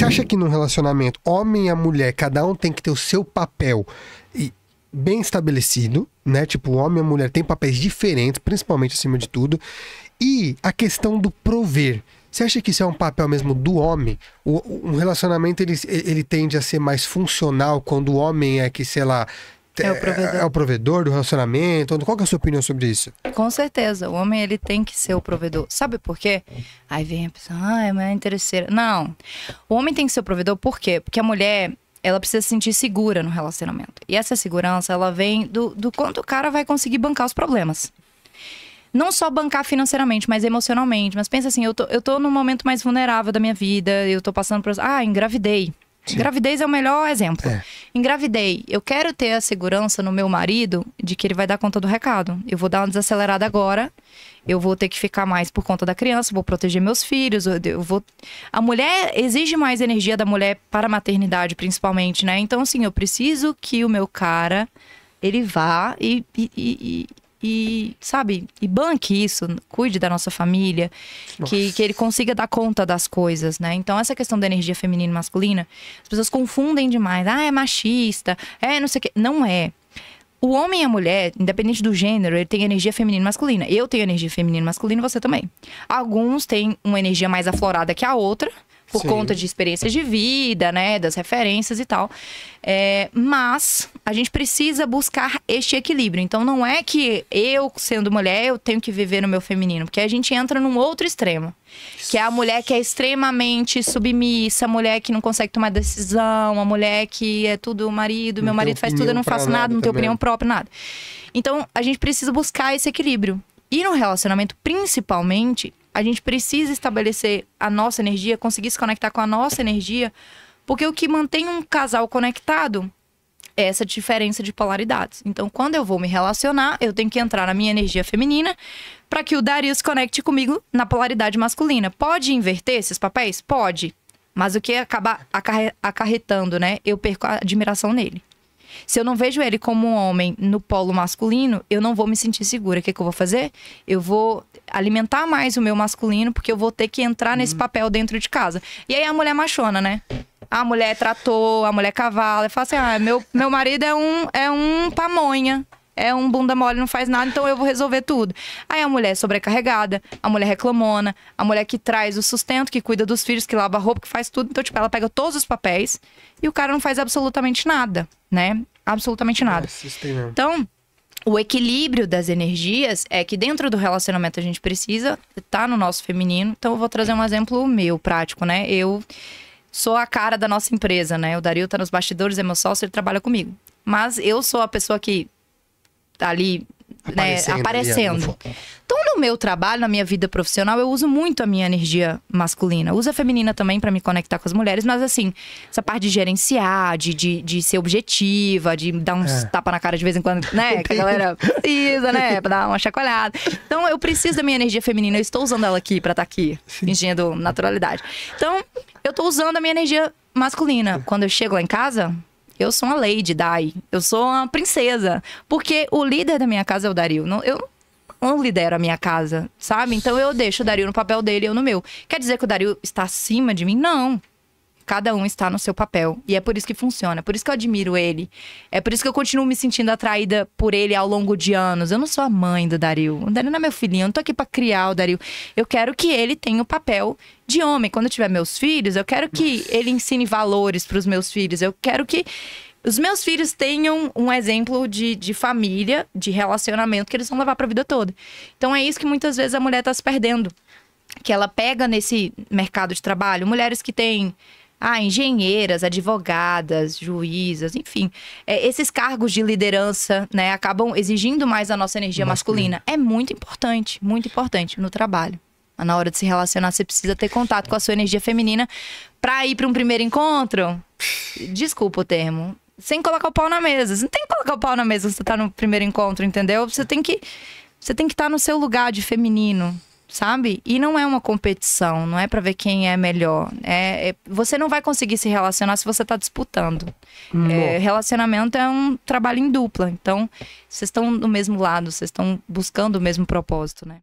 Você acha que num relacionamento, homem e a mulher, cada um tem que ter o seu papel e bem estabelecido, né? Tipo, o homem e a mulher têm papéis diferentes, principalmente acima de tudo. E a questão do prover. Você acha que isso é um papel mesmo do homem? O, um relacionamento ele, ele tende a ser mais funcional quando o homem é que, sei lá, é o é, provedor, é o provedor do relacionamento? Qual é a sua opinião sobre isso? Com certeza, o homem ele tem que ser o provedor. Sabe por quê? Aí vem a pessoa, ah, mas é interesseira. Não, o homem tem que ser o provedor por quê? Porque a mulher, ela precisa se sentir segura no relacionamento. E essa segurança, ela vem do, do quanto o cara vai conseguir bancar os problemas. Não só bancar financeiramente, mas emocionalmente. Mas pensa assim, eu tô, eu tô num momento mais vulnerável da minha vida, eu tô passando por. Ah, engravidei. Sim. Gravidez é o melhor exemplo. É engravidei, eu quero ter a segurança no meu marido de que ele vai dar conta do recado. Eu vou dar uma desacelerada agora, eu vou ter que ficar mais por conta da criança, vou proteger meus filhos, eu vou. A mulher exige mais energia da mulher para a maternidade, principalmente, né? Então, assim, eu preciso que o meu cara ele vá e, e, e, e, sabe, e banque isso, cuide da nossa família, nossa. que, que ele consiga dar conta das coisas, né? Então, essa questão da energia feminina e masculina, as pessoas confundem demais. Ah, é machista, é não sei o quê. Não é. O homem e a mulher, independente do gênero, ele tem energia feminina e masculina. Eu tenho energia feminina e masculina, você também. Alguns têm uma energia mais aflorada que a outra, por Sim. conta de experiências de vida, né, das referências e tal. É, mas a gente precisa buscar este equilíbrio. Então não é que eu, sendo mulher, eu tenho que viver no meu feminino, porque a gente entra num outro extremo, que é a mulher que é extremamente submissa, a mulher que não consegue tomar decisão, a mulher que é tudo o marido, meu marido faz tudo, eu não faço nada, nada não tenho opinião própria, nada. Então a gente precisa buscar esse equilíbrio. E no relacionamento, principalmente, a gente precisa estabelecer a nossa energia, conseguir se conectar com a nossa energia, porque o que mantém um casal conectado é essa diferença de polaridades. Então, quando eu vou me relacionar, eu tenho que entrar na minha energia feminina para que o Darius se conecte comigo na polaridade masculina. Pode inverter esses papéis? Pode. Mas o que acaba acarretando, né? Eu perco a admiração nele. Se eu não vejo ele como um homem no polo masculino, eu não vou me sentir segura. O que, é que eu vou fazer? Eu vou alimentar mais o meu masculino, porque eu vou ter que entrar nesse uhum. papel dentro de casa. E aí a mulher machona, né? A mulher tratou, a mulher cavalo. Eu falo assim: ah, meu, meu marido é um, é um pamonha é um bunda mole, não faz nada, então eu vou resolver tudo. Aí a mulher é sobrecarregada, a mulher reclamona, a mulher que traz o sustento, que cuida dos filhos, que lava a roupa, que faz tudo. Então, tipo, ela pega todos os papéis e o cara não faz absolutamente nada, né? Absolutamente nada. É, então, o equilíbrio das energias é que dentro do relacionamento a gente precisa tá no nosso feminino. Então, eu vou trazer um exemplo meu, prático, né? Eu sou a cara da nossa empresa, né? O Dario tá nos bastidores, é meu sócio, ele trabalha comigo. Mas eu sou a pessoa que Tá ali aparecendo. Né, aparecendo. Então, no meu trabalho, na minha vida profissional, eu uso muito a minha energia masculina. Uso a feminina também para me conectar com as mulheres, mas assim, essa parte de gerenciar, de, de, de ser objetiva, de dar uns é. tapa na cara de vez em quando, né? que a galera precisa, né? Pra dar uma chacoalhada. Então, eu preciso da minha energia feminina. Eu estou usando ela aqui para estar tá aqui, fingindo naturalidade. Então, eu estou usando a minha energia masculina. Quando eu chego lá em casa, eu sou uma lady, Dai. Eu sou uma princesa. Porque o líder da minha casa é o Dario. Não, eu não lidero a minha casa, sabe? Então eu deixo o Dario no papel dele, e eu no meu. Quer dizer que o Dario está acima de mim? Não cada um está no seu papel. E é por isso que funciona. Por isso que eu admiro ele. É por isso que eu continuo me sentindo atraída por ele ao longo de anos. Eu não sou a mãe do Dario. O Dario não é meu filhinho. Eu não tô aqui pra criar o Dario. Eu quero que ele tenha o papel de homem. Quando eu tiver meus filhos, eu quero que ele ensine valores para os meus filhos. Eu quero que os meus filhos tenham um exemplo de, de família, de relacionamento que eles vão levar para a vida toda. Então é isso que muitas vezes a mulher está se perdendo. Que ela pega nesse mercado de trabalho mulheres que têm ah, engenheiras, advogadas, juízas, enfim. É, esses cargos de liderança, né, acabam exigindo mais a nossa energia masculina. masculina. É muito importante, muito importante no trabalho. Na hora de se relacionar, você precisa ter contato com a sua energia feminina para ir para um primeiro encontro. Desculpa o termo. Sem colocar o pau na mesa. Você não tem que colocar o pau na mesa se você tá no primeiro encontro, entendeu? Você tem que você tem que estar tá no seu lugar de feminino sabe? E não é uma competição, não é para ver quem é melhor. É, é, você não vai conseguir se relacionar se você tá disputando. Hum. É, relacionamento é um trabalho em dupla. Então, vocês estão do mesmo lado, vocês estão buscando o mesmo propósito, né?